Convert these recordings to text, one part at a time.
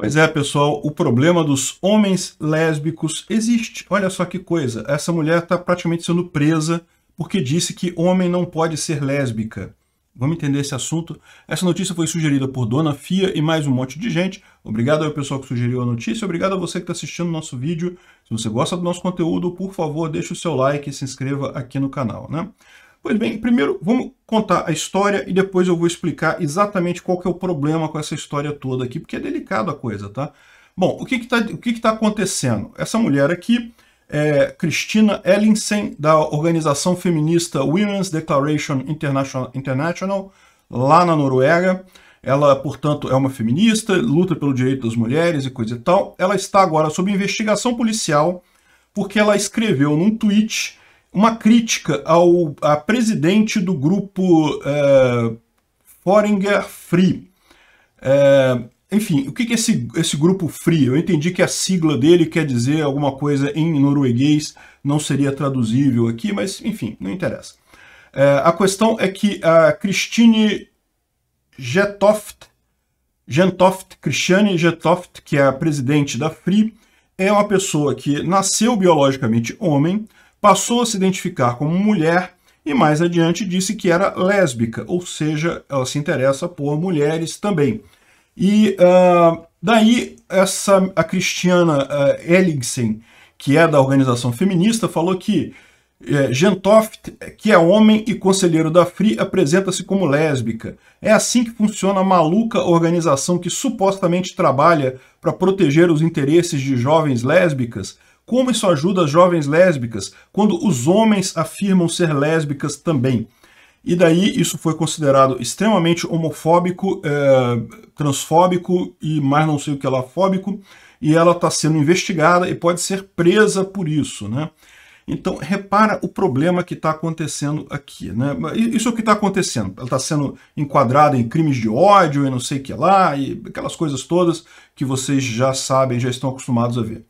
Pois é, pessoal, o problema dos homens lésbicos existe. Olha só que coisa, essa mulher está praticamente sendo presa porque disse que homem não pode ser lésbica. Vamos entender esse assunto? Essa notícia foi sugerida por Dona Fia e mais um monte de gente. Obrigado ao pessoal que sugeriu a notícia, obrigado a você que está assistindo o nosso vídeo. Se você gosta do nosso conteúdo, por favor, deixe o seu like e se inscreva aqui no canal. Né? Pois bem, primeiro vamos contar a história e depois eu vou explicar exatamente qual que é o problema com essa história toda aqui, porque é delicado a coisa, tá? Bom, o que está que tá, o que que tá acontecendo? Essa mulher aqui é Cristina Ellingsen, da organização feminista Women's Declaration International, International lá na Noruega. Ela, portanto, é uma feminista, luta pelo direito das mulheres e coisa e tal. Ela está agora sob investigação policial porque ela escreveu num tweet uma crítica ao a presidente do grupo é, Foreigner Free. É, enfim, o que, é esse, esse grupo Free? Eu entendi que a sigla dele quer dizer alguma coisa em norueguês, não seria traduzível aqui, mas enfim, não interessa. É, a questão é que a Christine Getoft, Gentoft, Christiane Getoft, que é a presidente da Free, é uma pessoa que nasceu biologicamente homem, passou a se identificar como mulher e mais adiante disse que era lésbica, ou seja, ela se interessa por mulheres também. E uh, daí essa a Cristiana uh, ah, Ellingsen, que é da organização feminista, falou que eh, Gentoft, que é homem e conselheiro da FRI, apresenta-se como lésbica. É assim que funciona a maluca organização que supostamente trabalha para proteger os interesses de jovens lésbicas, como isso ajuda as jovens lésbicas quando os homens afirmam ser lésbicas também? E daí isso foi considerado extremamente homofóbico, é, transfóbico e mais não sei o que lá, fóbico, e ela está sendo investigada e pode ser presa por isso, né? Então, repara o problema que está acontecendo aqui. Né? Isso é o que está acontecendo. Ela está sendo enquadrada em crimes de ódio e não sei o que lá, e aquelas coisas todas que vocês já sabem, já estão acostumados a ver.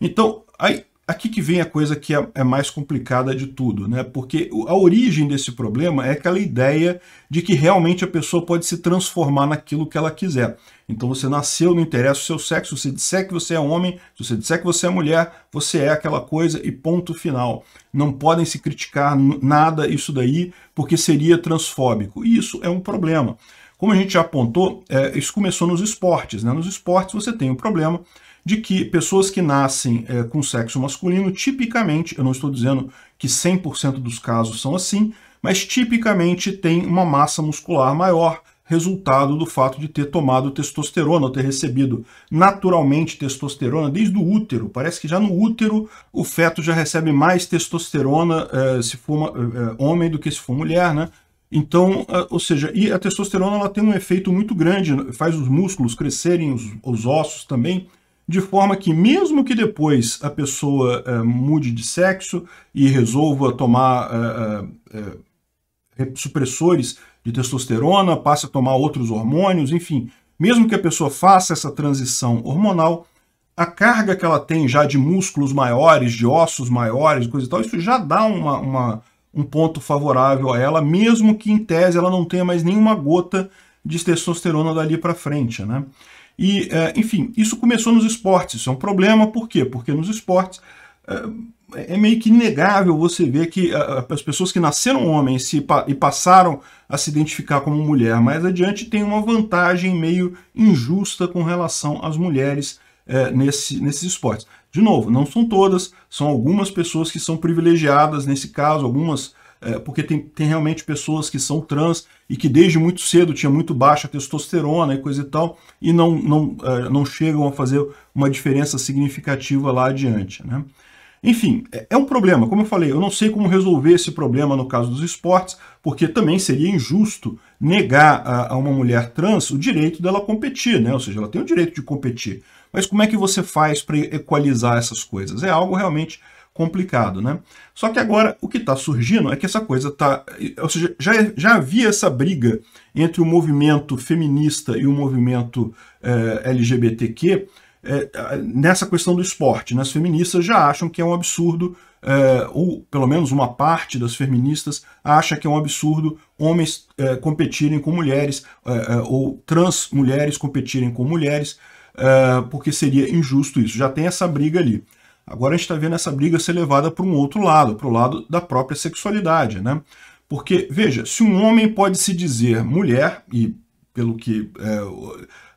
Então, Aí, aqui que vem a coisa que é, é mais complicada de tudo, né? Porque a origem desse problema é aquela ideia de que realmente a pessoa pode se transformar naquilo que ela quiser. Então você nasceu, não interessa o seu sexo, se você disser que você é homem, se você disser que você é mulher, você é aquela coisa e ponto final. Não podem se criticar nada isso daí, porque seria transfóbico. E isso é um problema. Como a gente já apontou, é, isso começou nos esportes. Né? Nos esportes você tem o um problema de que pessoas que nascem é, com sexo masculino, tipicamente, eu não estou dizendo que 100% dos casos são assim, mas tipicamente tem uma massa muscular maior, resultado do fato de ter tomado testosterona, ou ter recebido naturalmente testosterona desde o útero. Parece que já no útero o feto já recebe mais testosterona eh, se for uma, eh, homem do que se for mulher, né? Então, ou seja, e a testosterona ela tem um efeito muito grande, faz os músculos crescerem, os, os ossos também, de forma que mesmo que depois a pessoa é, mude de sexo e resolva tomar é, é, supressores de testosterona, passe a tomar outros hormônios, enfim, mesmo que a pessoa faça essa transição hormonal, a carga que ela tem já de músculos maiores, de ossos maiores, coisa e tal, isso já dá uma, uma um ponto favorável a ela, mesmo que em tese ela não tenha mais nenhuma gota de testosterona dali para frente, né? E, é, enfim, isso começou nos esportes. Isso é um problema, por quê? Porque nos esportes é, é meio que inegável você ver que é, as pessoas que nasceram homens e passaram a se identificar como mulher mais adiante têm uma vantagem meio injusta com relação às mulheres nesse, nesses esportes. De novo, não são todas, são algumas pessoas que são privilegiadas nesse caso, algumas é, porque tem, tem realmente pessoas que são trans e que desde muito cedo tinha muito baixa testosterona e coisa e tal, e não, não, é, não chegam a fazer uma diferença significativa lá adiante. Né? Enfim, é, é um problema. Como eu falei, eu não sei como resolver esse problema no caso dos esportes, porque também seria injusto negar a, a, uma mulher trans o direito dela competir, né? Ou seja, ela tem o direito de competir. Mas como é que você faz para equalizar essas coisas? É algo realmente complicado, né? Só que agora o que está surgindo é que essa coisa está... Ou seja, já, já havia essa briga entre o movimento feminista e o movimento eh, LGBTQ eh, nessa questão do esporte. Né? As feministas já acham que é um absurdo, eh, ou pelo menos uma parte das feministas acha que é um absurdo homens eh, competirem com mulheres, eh, eh, ou trans mulheres competirem com mulheres, porque seria injusto isso. Já tem essa briga ali. Agora a gente está vendo essa briga ser levada para um outro lado, para o lado da própria sexualidade, né? Porque, veja, se um homem pode se dizer mulher, e pelo que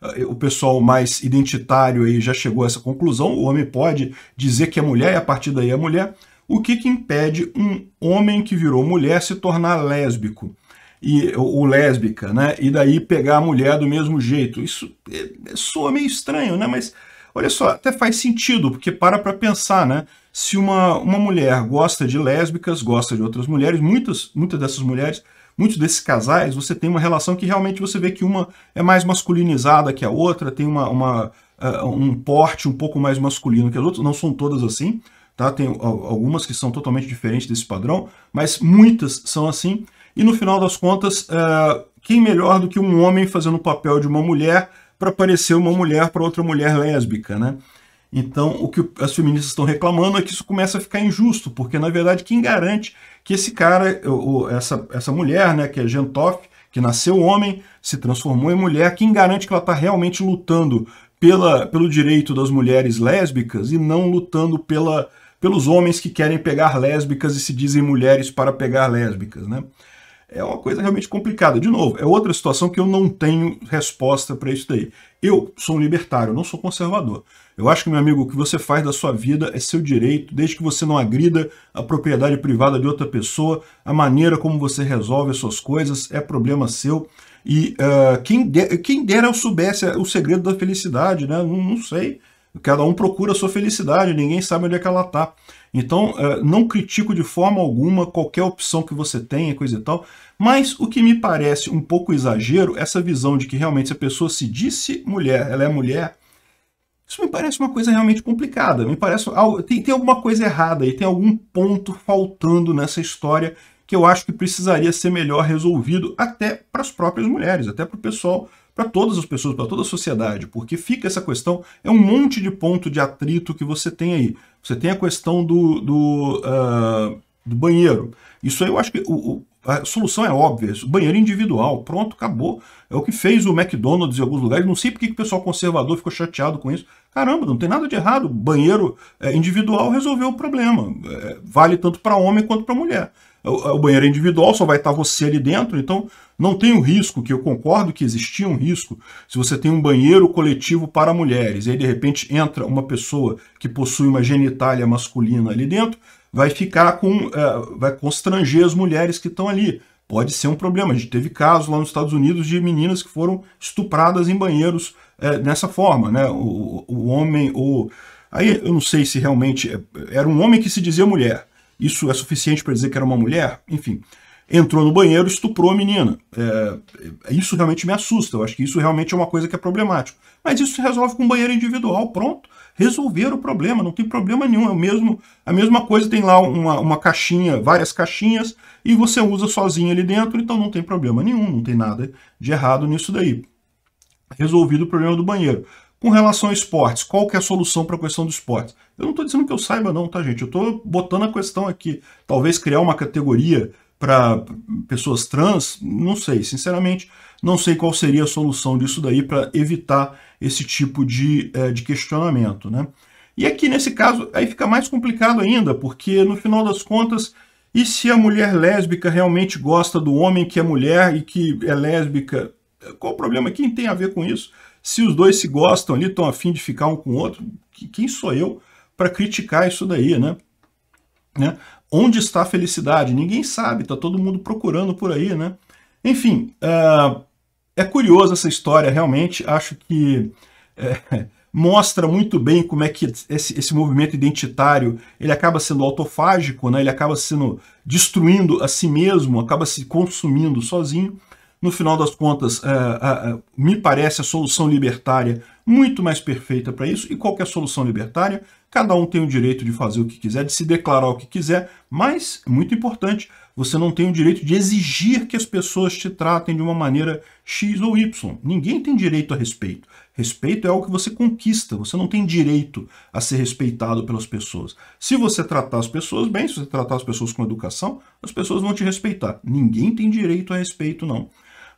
é, é, o pessoal mais identitário aí já chegou a essa conclusão, o homem pode dizer que é mulher e a partir daí é mulher, o que, que impede um homem que virou mulher se tornar lésbico? E, ou, lésbica, né? E daí pegar a mulher do mesmo jeito. Isso é, é soa meio estranho, né? Mas Olha só, até faz sentido, porque para para pensar, né? Se uma, uma mulher gosta de lésbicas, gosta de outras mulheres, muitas, muitas dessas mulheres, muitos desses casais, você tem uma relação que realmente você vê que uma é mais masculinizada que a outra, tem uma, uma uh, um porte um pouco mais masculino que as outras, não são todas assim, tá? Tem algumas que são totalmente diferentes desse padrão, mas muitas são assim. E no final das contas, uh, quem melhor do que um homem fazendo o papel de uma mulher para aparecer uma mulher para outra mulher lésbica, né? Então, o que as feministas estão reclamando é que isso começa a ficar injusto, porque na verdade quem garante que esse cara, ou essa, essa mulher, né, que é Gentoff, que nasceu homem, se transformou em mulher, quem garante que ela está realmente lutando pela, pelo direito das mulheres lésbicas e não lutando pela, pelos homens que querem pegar lésbicas e se dizem mulheres para pegar lésbicas, né? é uma coisa realmente complicada. De novo, é outra situação que eu não tenho resposta para isso daí. Eu sou um libertário, não sou conservador. Eu acho que, meu amigo, o que você faz da sua vida é seu direito, desde que você não agrida a propriedade privada de outra pessoa, a maneira como você resolve as suas coisas é problema seu. E uh, quem, de, quem dera eu soubesse o segredo da felicidade, né? Não, não sei. Cada um procura a sua felicidade, ninguém sabe onde é que ela está. Então, eh, não critico de forma alguma qualquer opção que você tenha, coisa e tal, mas o que me parece um pouco exagero, é essa visão de que realmente se a pessoa se disse mulher, ela é mulher, isso me parece uma coisa realmente complicada. Me parece algo, tem, tem alguma coisa errada e tem algum ponto faltando nessa história que eu acho que precisaria ser melhor resolvido até para as próprias mulheres, até para o pessoal para todas as pessoas, para toda a sociedade, porque fica essa questão, é um monte de ponto de atrito que você tem aí. Você tem a questão do, do, uh, do banheiro. Isso aí eu acho que o, a solução é óbvia, banheiro individual, pronto, acabou. É o que fez o McDonald's em alguns lugares, não sei porque que o pessoal conservador ficou chateado com isso. Caramba, não tem nada de errado, banheiro é, individual resolveu o problema. É, vale tanto para homem quanto para mulher. É, o banheiro individual só vai estar você ali dentro, então não tem o risco, que eu concordo que existia um risco, se você tem um banheiro coletivo para mulheres, e aí de repente entra uma pessoa que possui uma genitália masculina ali dentro, vai ficar com. Uh, vai constranger as mulheres que estão ali. Pode ser um problema. A gente teve casos lá nos Estados Unidos de meninas que foram estupradas em banheiros uh, é, nessa forma, né? O, o homem, ou. Aí eu não sei se realmente. É, era um homem que se dizia mulher. Isso é suficiente para dizer que era uma mulher? Enfim entrou no banheiro estuprou a menina. É, isso realmente me assusta. Eu acho que isso realmente é uma coisa que é problemática. Mas isso se resolve com um banheiro individual, pronto resolver o problema, não tem problema nenhum. É o mesmo, a mesma coisa, tem lá uma, uma caixinha, várias caixinhas, e você usa sozinho ali dentro, então não tem problema nenhum, não tem nada de errado nisso daí. Resolvido o problema do banheiro. Com relação a esportes, qual que é a solução para a questão dos esportes? Eu não estou dizendo que eu saiba não, tá gente? Eu estou botando a questão aqui. Talvez criar uma categoria para pessoas trans, não sei, sinceramente, não sei qual seria a solução disso daí para evitar esse tipo de, é, de questionamento. Né? E aqui, nesse caso, aí fica mais complicado ainda, porque no final das contas, e se a mulher lésbica realmente gosta do homem que é mulher e que é lésbica? Qual o problema? Quem tem a ver com isso? Se os dois se gostam ali, estão afim de ficar um com o outro, quem sou eu para criticar isso daí, né? né? Onde está a felicidade? Ninguém sabe, está todo mundo procurando por aí, né? Enfim, uh, é, é curiosa essa história, realmente. Acho que é, mostra muito bem como é que esse, esse, movimento identitário ele acaba sendo autofágico, né? ele acaba sendo destruindo a si mesmo, acaba se consumindo sozinho. No final das contas, é, me parece a solução libertária muito mais perfeita para isso, e qualquer é solução libertária Cada um tem o direito de fazer o que quiser, de se declarar o que quiser, mas, muito importante, você não tem o direito de exigir que as pessoas te tratem de uma maneira X ou Y. Ninguém tem direito a respeito. Respeito é algo que você conquista, você não tem direito a ser respeitado pelas pessoas. Se você tratar as pessoas bem, se você tratar as pessoas com educação, as pessoas vão te respeitar. Ninguém tem direito a respeito, não.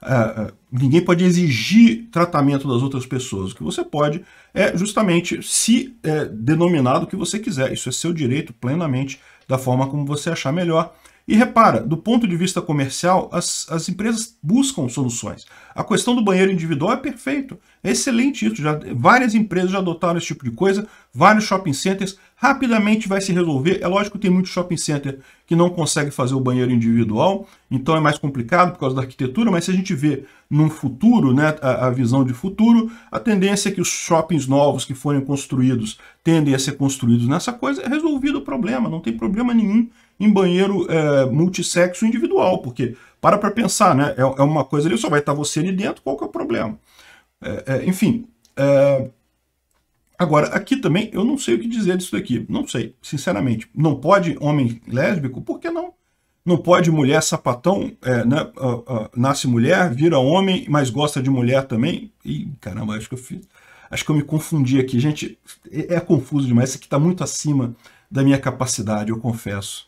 É, é, ninguém pode exigir tratamento das outras pessoas. O que você pode é justamente se é, denominar do que você quiser. Isso é seu direito plenamente, da forma como você achar melhor. E repara, do ponto de vista comercial, as, as empresas buscam soluções. A questão do banheiro individual é perfeito, é excelente isso. Já, várias empresas já adotaram esse tipo de coisa, vários shopping centers, rapidamente vai se resolver. É lógico que tem muito shopping center que não consegue fazer o banheiro individual, então é mais complicado por causa da arquitetura, mas se a gente vê num futuro, né, a, a visão de futuro, a tendência é que os shoppings novos que forem construídos tendem a ser construídos nessa coisa, é resolvido o problema, não tem problema nenhum em banheiro é, multissexo individual, porque para para pensar, né? É, é, uma coisa ali, só vai estar você ali dentro, qual que é o problema? É, é enfim. É, agora, aqui também eu não sei o que dizer disso daqui. Não sei, sinceramente. Não pode homem lésbico? Por que não? Não pode mulher sapatão, é, né, uh, uh, nasce mulher, vira homem, mas gosta de mulher também? Ih, caramba, acho que eu fiz. Acho que eu me confundi aqui. Gente, é, é confuso demais. Isso aqui está muito acima da minha capacidade, eu confesso.